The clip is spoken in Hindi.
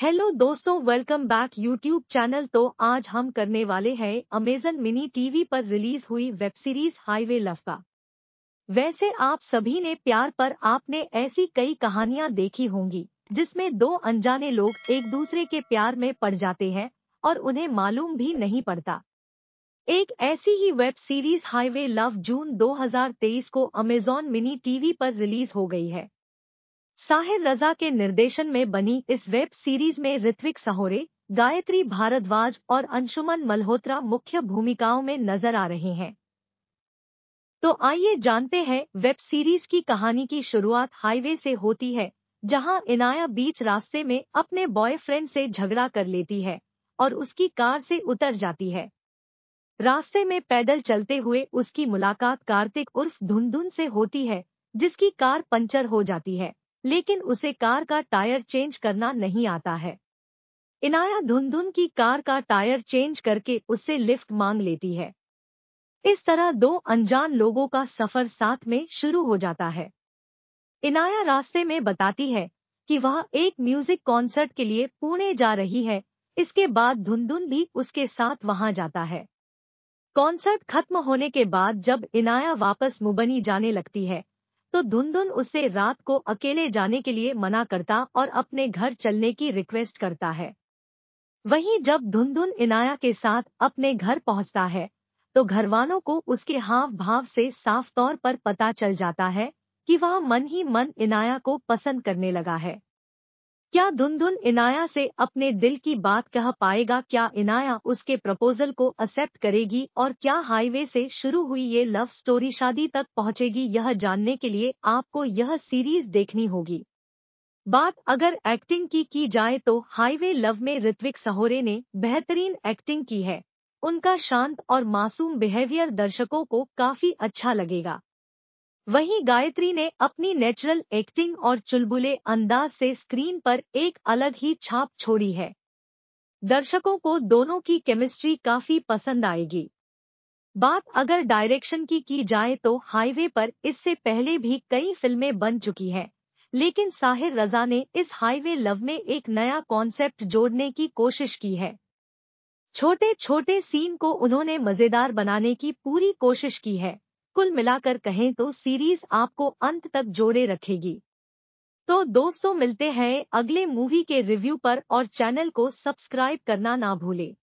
हेलो दोस्तों वेलकम बैक यूट्यूब चैनल तो आज हम करने वाले हैं अमेजन मिनी टीवी पर रिलीज हुई वेब सीरीज हाईवे लव का वैसे आप सभी ने प्यार पर आपने ऐसी कई कहानियां देखी होंगी जिसमें दो अनजाने लोग एक दूसरे के प्यार में पड़ जाते हैं और उन्हें मालूम भी नहीं पड़ता एक ऐसी ही web series highway love June 2023 को अमेजॉन मिनी टीवी पर रिलीज हो गई है साहिर रजा के निर्देशन में बनी इस वेब सीरीज में ऋत्विक सहोरे गायत्री भारद्वाज और अंशुमन मल्होत्रा मुख्य भूमिकाओं में नजर आ रहे हैं तो आइए जानते हैं वेब सीरीज की कहानी की शुरुआत हाईवे से होती है जहां इनाया बीच रास्ते में अपने बॉयफ्रेंड से झगड़ा कर लेती है और उसकी कार से उतर जाती है रास्ते में पैदल चलते हुए उसकी मुलाकात कार्तिक उर्फ धुनधुन से होती है जिसकी कार पंचर हो जाती है लेकिन उसे कार का टायर चेंज करना नहीं आता है इनाया धुनधुन की कार का टायर चेंज करके उससे लिफ्ट मांग लेती है इस तरह दो अनजान लोगों का सफर साथ में शुरू हो जाता है इनाया रास्ते में बताती है कि वह एक म्यूजिक कॉन्सर्ट के लिए पुणे जा रही है इसके बाद धुनधुन भी उसके साथ वहां जाता है कॉन्सर्ट खत्म होने के बाद जब इनाया वापस मुबनी जाने लगती है तो धुंधुन उसे रात को अकेले जाने के लिए मना करता और अपने घर चलने की रिक्वेस्ट करता है वहीं जब धुंधुन इनाया के साथ अपने घर पहुंचता है तो घरवानों को उसके हाव भाव से साफ तौर पर पता चल जाता है कि वह मन ही मन इनाया को पसंद करने लगा है क्या धुनधुन इनाया से अपने दिल की बात कह पाएगा क्या इनाया उसके प्रपोजल को एक्सेप्ट करेगी और क्या हाईवे से शुरू हुई ये लव स्टोरी शादी तक पहुंचेगी यह जानने के लिए आपको यह सीरीज देखनी होगी बात अगर एक्टिंग की की जाए तो हाईवे लव में ऋत्विक सहोरे ने बेहतरीन एक्टिंग की है उनका शांत और मासूम बिहेवियर दर्शकों को काफी अच्छा लगेगा वहीं गायत्री ने अपनी नेचुरल एक्टिंग और चुलबुले अंदाज से स्क्रीन पर एक अलग ही छाप छोड़ी है दर्शकों को दोनों की केमिस्ट्री काफी पसंद आएगी बात अगर डायरेक्शन की की जाए तो हाईवे पर इससे पहले भी कई फिल्में बन चुकी हैं लेकिन साहिर रजा ने इस हाईवे लव में एक नया कॉन्सेप्ट जोड़ने की कोशिश की है छोटे छोटे सीन को उन्होंने मजेदार बनाने की पूरी कोशिश की है कुल मिलाकर कहें तो सीरीज आपको अंत तक जोड़े रखेगी तो दोस्तों मिलते हैं अगले मूवी के रिव्यू पर और चैनल को सब्सक्राइब करना ना भूलें